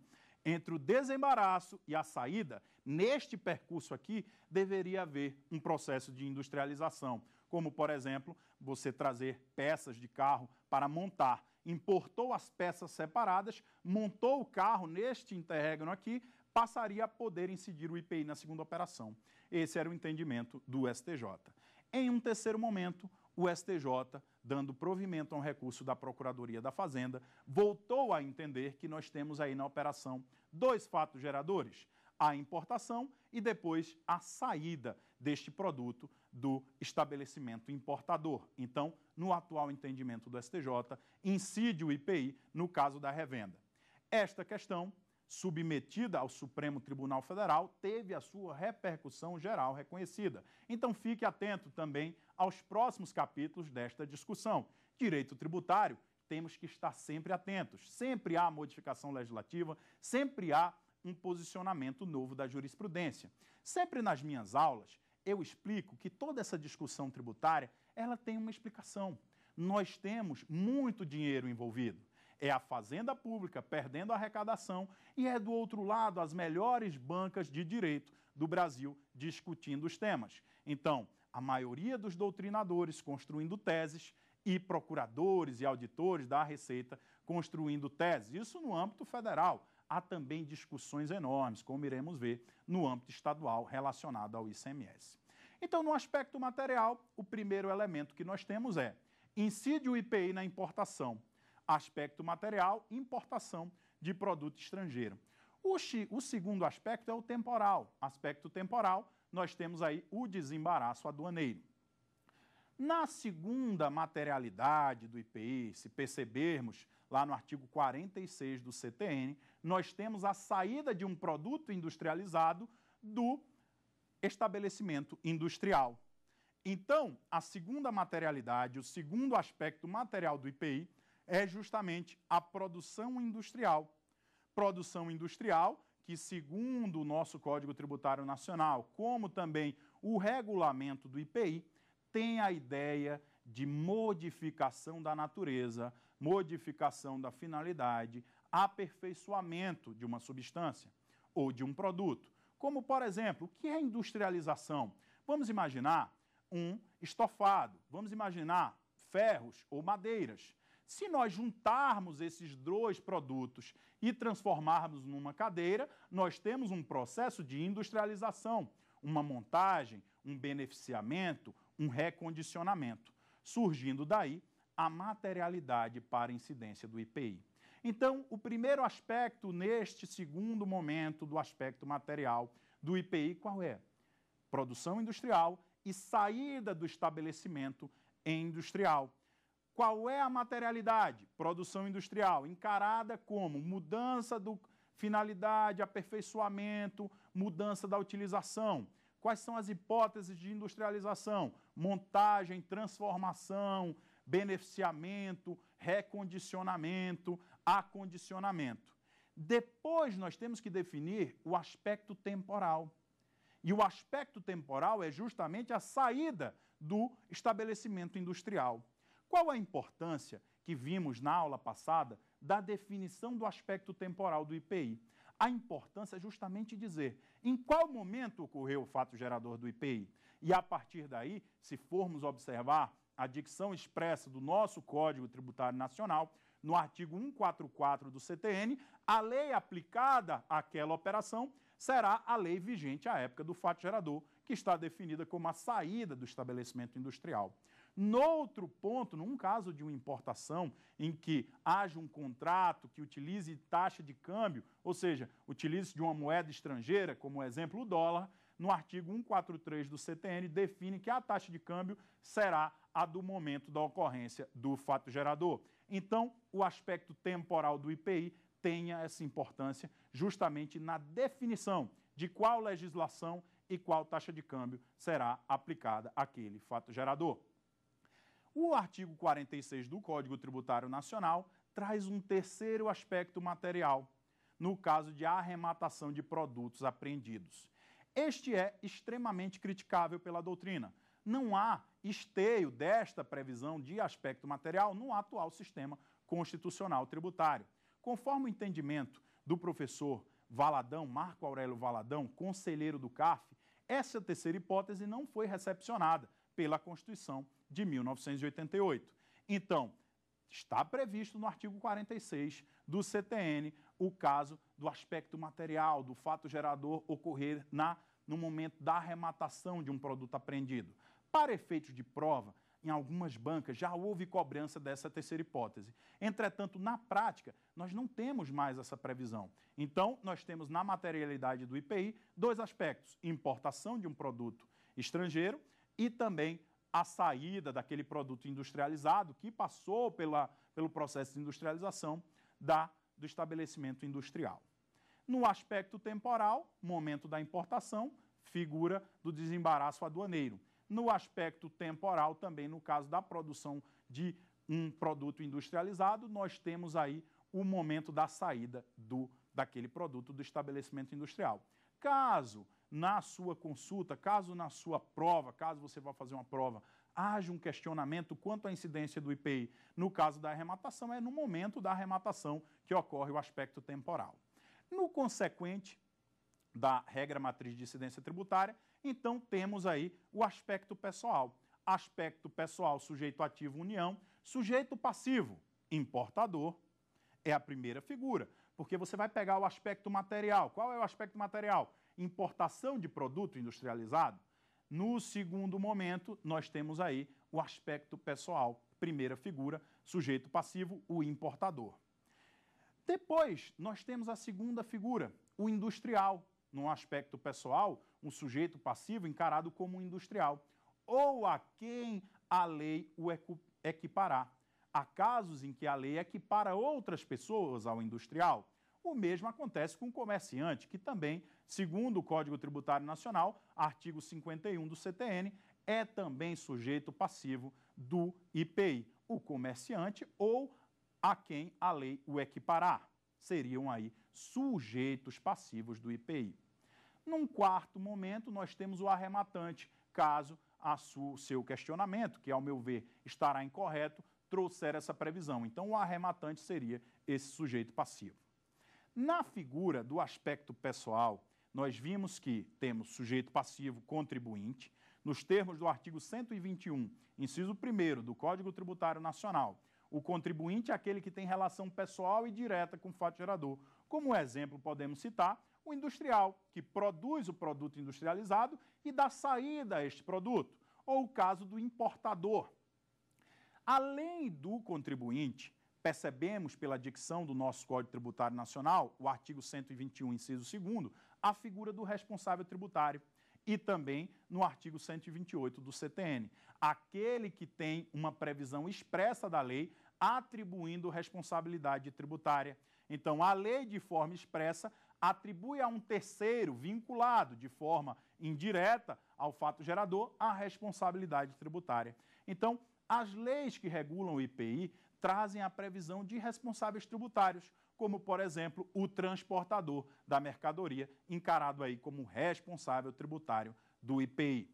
entre o desembaraço e a saída, neste percurso aqui, deveria haver um processo de industrialização, como, por exemplo, você trazer peças de carro para montar. Importou as peças separadas, montou o carro neste interregno aqui, passaria a poder incidir o IPI na segunda operação. Esse era o entendimento do STJ. Em um terceiro momento, o STJ dando provimento a um recurso da Procuradoria da Fazenda, voltou a entender que nós temos aí na operação dois fatos geradores: a importação e depois a saída deste produto do estabelecimento importador. Então, no atual entendimento do STJ, incide o IPI no caso da revenda. Esta questão submetida ao Supremo Tribunal Federal, teve a sua repercussão geral reconhecida. Então fique atento também aos próximos capítulos desta discussão. Direito tributário, temos que estar sempre atentos. Sempre há modificação legislativa, sempre há um posicionamento novo da jurisprudência. Sempre nas minhas aulas, eu explico que toda essa discussão tributária, ela tem uma explicação. Nós temos muito dinheiro envolvido. É a fazenda pública perdendo a arrecadação e é do outro lado as melhores bancas de direito do Brasil discutindo os temas. Então, a maioria dos doutrinadores construindo teses e procuradores e auditores da Receita construindo teses. Isso no âmbito federal. Há também discussões enormes, como iremos ver, no âmbito estadual relacionado ao ICMS. Então, no aspecto material, o primeiro elemento que nós temos é: incide o IPI na importação. Aspecto material, importação de produto estrangeiro. O, o segundo aspecto é o temporal. Aspecto temporal nós temos aí o desembaraço aduaneiro. Na segunda materialidade do IPI, se percebermos lá no artigo 46 do CTN, nós temos a saída de um produto industrializado do estabelecimento industrial. Então, a segunda materialidade, o segundo aspecto material do IPI é justamente a produção industrial. Produção industrial que, segundo o nosso Código Tributário Nacional, como também o regulamento do IPI, tem a ideia de modificação da natureza, modificação da finalidade, aperfeiçoamento de uma substância ou de um produto. Como, por exemplo, o que é industrialização? Vamos imaginar um estofado, vamos imaginar ferros ou madeiras. Se nós juntarmos esses dois produtos e transformarmos numa cadeira, nós temos um processo de industrialização, uma montagem, um beneficiamento, um recondicionamento, surgindo daí a materialidade para incidência do IPI. Então, o primeiro aspecto neste segundo momento do aspecto material do IPI qual é? Produção industrial e saída do estabelecimento industrial. Qual é a materialidade? Produção industrial, encarada como mudança do finalidade, aperfeiçoamento, mudança da utilização. Quais são as hipóteses de industrialização? Montagem, transformação, beneficiamento, recondicionamento, acondicionamento. Depois nós temos que definir o aspecto temporal. E o aspecto temporal é justamente a saída do estabelecimento industrial. Qual a importância que vimos na aula passada da definição do aspecto temporal do IPI? A importância é justamente dizer em qual momento ocorreu o fato gerador do IPI. E a partir daí, se formos observar a dicção expressa do nosso Código Tributário Nacional, no artigo 144 do CTN, a lei aplicada àquela operação será a lei vigente à época do fato gerador, que está definida como a saída do estabelecimento industrial. Noutro ponto, num caso de uma importação em que haja um contrato que utilize taxa de câmbio, ou seja, utilize de uma moeda estrangeira, como exemplo o dólar, no artigo 143 do CTN define que a taxa de câmbio será a do momento da ocorrência do fato gerador. Então, o aspecto temporal do IPI tenha essa importância justamente na definição de qual legislação e qual taxa de câmbio será aplicada àquele fato gerador. O artigo 46 do Código Tributário Nacional traz um terceiro aspecto material, no caso de arrematação de produtos apreendidos. Este é extremamente criticável pela doutrina. Não há esteio desta previsão de aspecto material no atual sistema constitucional tributário. Conforme o entendimento do professor Valadão, Marco Aurélio Valadão, conselheiro do CAF, essa terceira hipótese não foi recepcionada pela Constituição de 1988. Então, está previsto no artigo 46 do CTN o caso do aspecto material, do fato gerador ocorrer na, no momento da arrematação de um produto apreendido. Para efeito de prova, em algumas bancas já houve cobrança dessa terceira hipótese. Entretanto, na prática, nós não temos mais essa previsão. Então, nós temos na materialidade do IPI dois aspectos: importação de um produto estrangeiro e também a saída daquele produto industrializado que passou pela, pelo processo de industrialização da, do estabelecimento industrial. No aspecto temporal, momento da importação, figura do desembaraço aduaneiro. No aspecto temporal, também no caso da produção de um produto industrializado, nós temos aí o momento da saída do, daquele produto do estabelecimento industrial. Caso na sua consulta, caso na sua prova, caso você vá fazer uma prova, haja um questionamento quanto à incidência do IPI no caso da arrematação, é no momento da arrematação que ocorre o aspecto temporal. No consequente da regra matriz de incidência tributária, então temos aí o aspecto pessoal. Aspecto pessoal, sujeito ativo, união, sujeito passivo, importador, é a primeira figura, porque você vai pegar o aspecto material. Qual é o aspecto material? importação de produto industrializado, no segundo momento, nós temos aí o aspecto pessoal. Primeira figura, sujeito passivo, o importador. Depois, nós temos a segunda figura, o industrial. Num aspecto pessoal, um sujeito passivo encarado como um industrial, ou a quem a lei o equipará. Há casos em que a lei equipara outras pessoas ao industrial, o mesmo acontece com o comerciante, que também, segundo o Código Tributário Nacional, artigo 51 do CTN, é também sujeito passivo do IPI, o comerciante ou a quem a lei o equiparar. Seriam aí sujeitos passivos do IPI. Num quarto momento, nós temos o arrematante, caso a seu questionamento, que ao meu ver estará incorreto, trouxer essa previsão. Então, o arrematante seria esse sujeito passivo. Na figura do aspecto pessoal, nós vimos que temos sujeito passivo contribuinte, nos termos do artigo 121, inciso 1 do Código Tributário Nacional. O contribuinte é aquele que tem relação pessoal e direta com o fato gerador. Como exemplo, podemos citar o industrial, que produz o produto industrializado e dá saída a este produto, ou o caso do importador. Além do contribuinte, percebemos pela dicção do nosso Código Tributário Nacional, o artigo 121, inciso 2, a figura do responsável tributário e também no artigo 128 do CTN, aquele que tem uma previsão expressa da lei atribuindo responsabilidade tributária. Então, a lei, de forma expressa, atribui a um terceiro vinculado de forma indireta ao fato gerador a responsabilidade tributária. Então, as leis que regulam o IPI trazem a previsão de responsáveis tributários, como, por exemplo, o transportador da mercadoria, encarado aí como responsável tributário do IPI.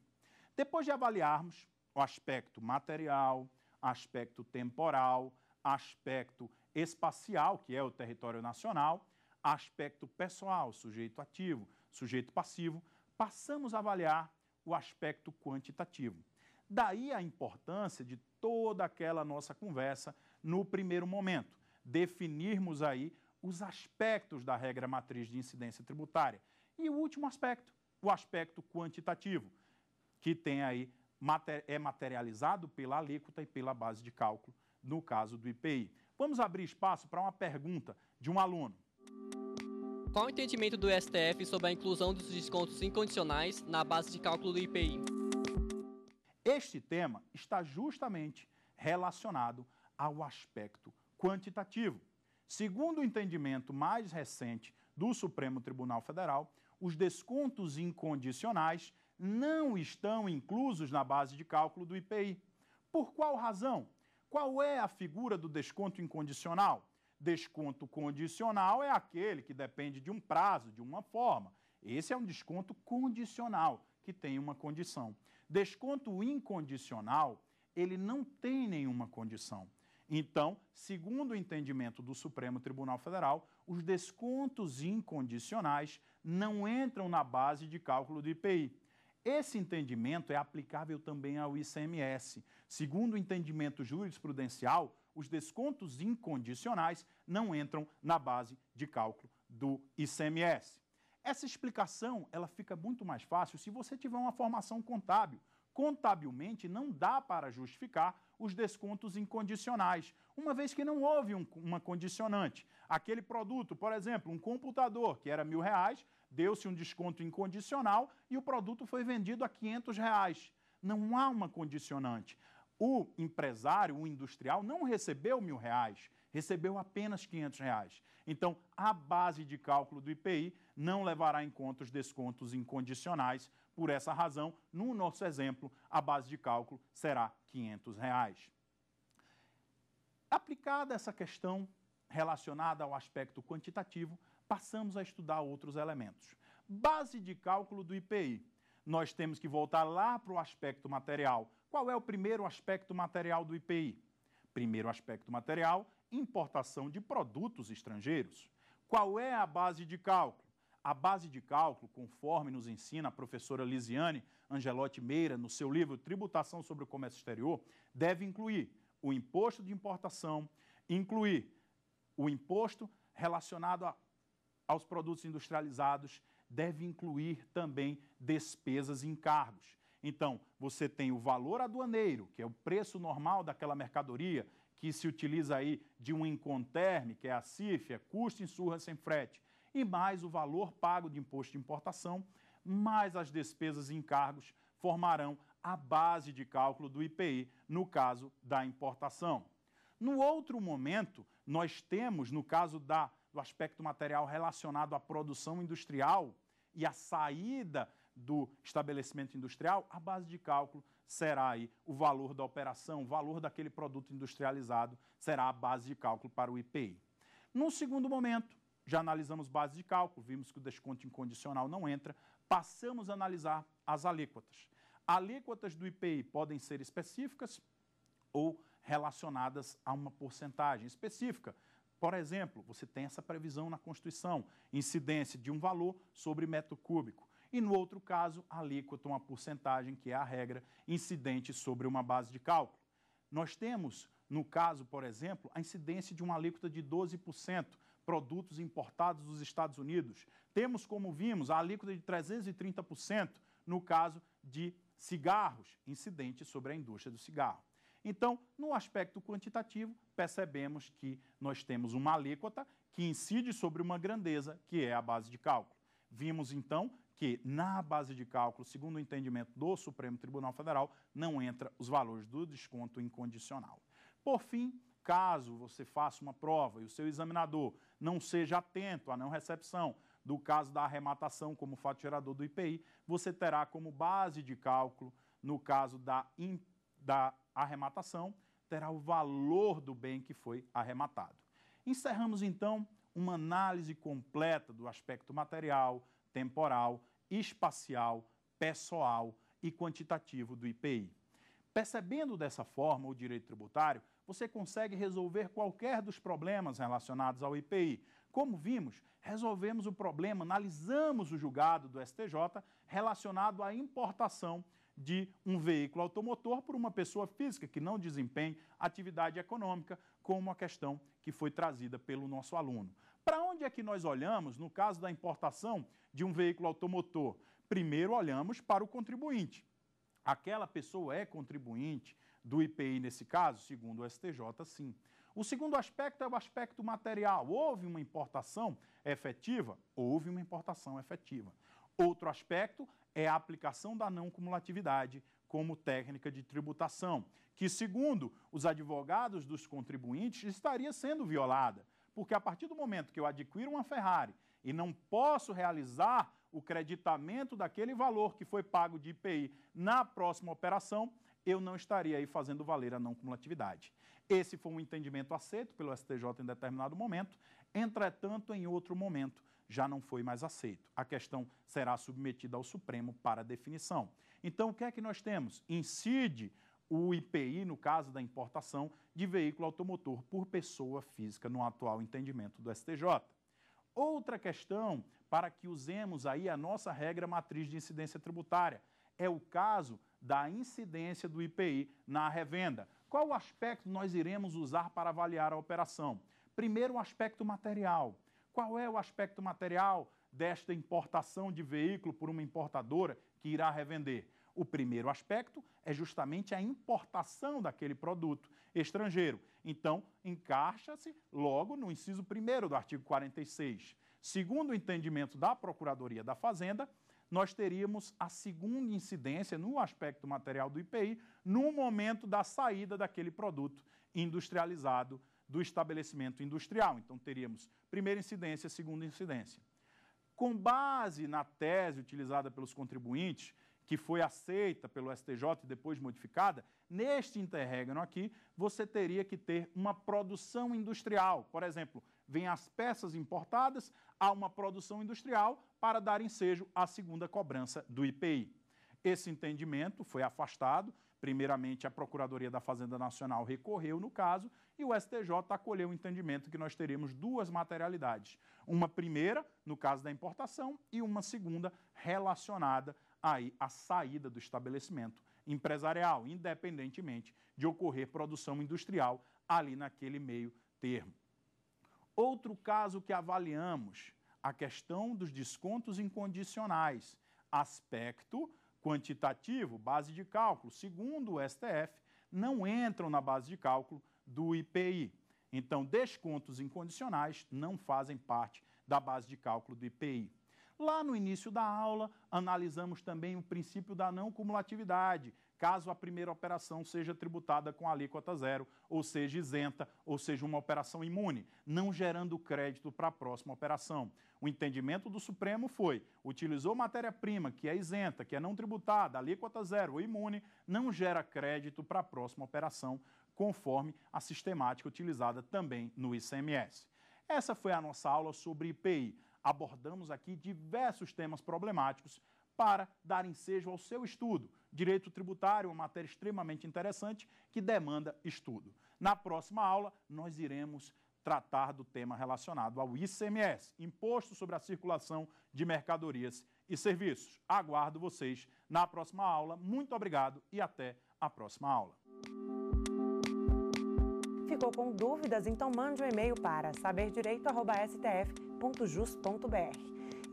Depois de avaliarmos o aspecto material, aspecto temporal, aspecto espacial, que é o território nacional, aspecto pessoal, sujeito ativo, sujeito passivo, passamos a avaliar o aspecto quantitativo. Daí a importância de toda aquela nossa conversa no primeiro momento, definirmos aí os aspectos da regra matriz de incidência tributária. E o último aspecto, o aspecto quantitativo, que tem aí é materializado pela alíquota e pela base de cálculo no caso do IPI. Vamos abrir espaço para uma pergunta de um aluno. Qual o entendimento do STF sobre a inclusão dos descontos incondicionais na base de cálculo do IPI? Este tema está justamente relacionado ao aspecto quantitativo. Segundo o entendimento mais recente do Supremo Tribunal Federal, os descontos incondicionais não estão inclusos na base de cálculo do IPI. Por qual razão? Qual é a figura do desconto incondicional? Desconto condicional é aquele que depende de um prazo, de uma forma. Esse é um desconto condicional, que tem uma condição. Desconto incondicional, ele não tem nenhuma condição. Então, segundo o entendimento do Supremo Tribunal Federal, os descontos incondicionais não entram na base de cálculo do IPI. Esse entendimento é aplicável também ao ICMS. Segundo o entendimento jurisprudencial, os descontos incondicionais não entram na base de cálculo do ICMS. Essa explicação ela fica muito mais fácil se você tiver uma formação contábil contabilmente não dá para justificar os descontos incondicionais, uma vez que não houve um, uma condicionante. Aquele produto, por exemplo, um computador que era mil reais, deu-se um desconto incondicional e o produto foi vendido a 500 reais. Não há uma condicionante. O empresário, o industrial, não recebeu mil reais, recebeu apenas 500 reais. Então, a base de cálculo do IPI não levará em conta os descontos incondicionais por essa razão, no nosso exemplo, a base de cálculo será R$ 500. Reais. Aplicada essa questão relacionada ao aspecto quantitativo, passamos a estudar outros elementos. Base de cálculo do IPI. Nós temos que voltar lá para o aspecto material. Qual é o primeiro aspecto material do IPI? Primeiro aspecto material, importação de produtos estrangeiros. Qual é a base de cálculo? A base de cálculo, conforme nos ensina a professora Lisiane Angelotti Meira no seu livro Tributação sobre o Comércio Exterior, deve incluir o imposto de importação, incluir o imposto relacionado a, aos produtos industrializados, deve incluir também despesas e encargos. Então, você tem o valor aduaneiro, que é o preço normal daquela mercadoria, que se utiliza aí de um Inconterme, que é a CIF, é custo em surra sem frete e mais o valor pago de imposto de importação, mais as despesas e encargos formarão a base de cálculo do IPI no caso da importação. No outro momento, nós temos, no caso da, do aspecto material relacionado à produção industrial e à saída do estabelecimento industrial, a base de cálculo será aí o valor da operação, o valor daquele produto industrializado será a base de cálculo para o IPI. No segundo momento, já analisamos bases de cálculo, vimos que o desconto incondicional não entra, passamos a analisar as alíquotas. Alíquotas do IPI podem ser específicas ou relacionadas a uma porcentagem específica. Por exemplo, você tem essa previsão na Constituição, incidência de um valor sobre metro cúbico. E no outro caso, alíquota, uma porcentagem, que é a regra, incidente sobre uma base de cálculo. Nós temos, no caso, por exemplo, a incidência de uma alíquota de 12%, produtos importados dos Estados Unidos. Temos, como vimos, a alíquota de 330% no caso de cigarros, incidente sobre a indústria do cigarro. Então, no aspecto quantitativo, percebemos que nós temos uma alíquota que incide sobre uma grandeza, que é a base de cálculo. Vimos então que na base de cálculo, segundo o entendimento do Supremo Tribunal Federal, não entra os valores do desconto incondicional. Por fim, caso você faça uma prova e o seu examinador não seja atento à não recepção do caso da arrematação como fato gerador do IPI, você terá como base de cálculo, no caso da, in, da arrematação, terá o valor do bem que foi arrematado. Encerramos então uma análise completa do aspecto material, temporal, espacial, pessoal e quantitativo do IPI. Percebendo dessa forma o direito tributário, você consegue resolver qualquer dos problemas relacionados ao IPI. Como vimos, resolvemos o problema, analisamos o julgado do STJ relacionado à importação de um veículo automotor por uma pessoa física que não desempenhe atividade econômica, como a questão que foi trazida pelo nosso aluno. Para onde é que nós olhamos no caso da importação de um veículo automotor? Primeiro olhamos para o contribuinte. Aquela pessoa é contribuinte, do IPI nesse caso? Segundo o STJ, sim. O segundo aspecto é o aspecto material. Houve uma importação efetiva? Houve uma importação efetiva. Outro aspecto é a aplicação da não cumulatividade como técnica de tributação, que, segundo os advogados dos contribuintes, estaria sendo violada, porque a partir do momento que eu adquiro uma Ferrari e não posso realizar o creditamento daquele valor que foi pago de IPI na próxima operação, eu não estaria aí fazendo valer a não cumulatividade. Esse foi um entendimento aceito pelo STJ em determinado momento, entretanto, em outro momento, já não foi mais aceito. A questão será submetida ao Supremo para definição. Então, o que é que nós temos? Incide o IPI, no caso da importação de veículo automotor por pessoa física, no atual entendimento do STJ. Outra questão para que usemos aí a nossa regra matriz de incidência tributária é o caso da incidência do IPI na revenda. Qual o aspecto nós iremos usar para avaliar a operação? Primeiro, o aspecto material. Qual é o aspecto material desta importação de veículo por uma importadora que irá revender? O primeiro aspecto é justamente a importação daquele produto estrangeiro. Então, encaixa-se logo no inciso 1 do artigo 46. Segundo o entendimento da Procuradoria da Fazenda, nós teríamos a segunda incidência no aspecto material do IPI no momento da saída daquele produto industrializado do estabelecimento industrial. Então teríamos primeira incidência, segunda incidência. Com base na tese utilizada pelos contribuintes, que foi aceita pelo STJ e depois modificada, neste interregno aqui, você teria que ter uma produção industrial. Por exemplo, Vêm as peças importadas a uma produção industrial para dar ensejo à segunda cobrança do IPI. Esse entendimento foi afastado. Primeiramente, a Procuradoria da Fazenda Nacional recorreu no caso e o STJ acolheu o entendimento que nós teremos duas materialidades: uma primeira, no caso da importação, e uma segunda relacionada aí à saída do estabelecimento empresarial, independentemente de ocorrer produção industrial ali naquele meio termo. Outro caso que avaliamos, a questão dos descontos incondicionais, aspecto quantitativo, base de cálculo, segundo o STF, não entram na base de cálculo do IPI. Então, descontos incondicionais não fazem parte da base de cálculo do IPI. Lá no início da aula, analisamos também o princípio da não cumulatividade, caso a primeira operação seja tributada com alíquota zero, ou seja, isenta, ou seja, uma operação imune, não gerando crédito para a próxima operação. O entendimento do Supremo foi: utilizou matéria-prima que é isenta, que é não tributada, alíquota zero ou imune, não gera crédito para a próxima operação, conforme a sistemática utilizada também no ICMS. Essa foi a nossa aula sobre IPI. Abordamos aqui diversos temas problemáticos para dar ensejo ao seu estudo. Direito tributário é uma matéria extremamente interessante que demanda estudo. Na próxima aula, nós iremos tratar do tema relacionado ao ICMS, Imposto sobre a Circulação de Mercadorias e Serviços. Aguardo vocês na próxima aula. Muito obrigado e até a próxima aula. Ficou com dúvidas? Então mande um e-mail para saberdireito.stf.jus.br.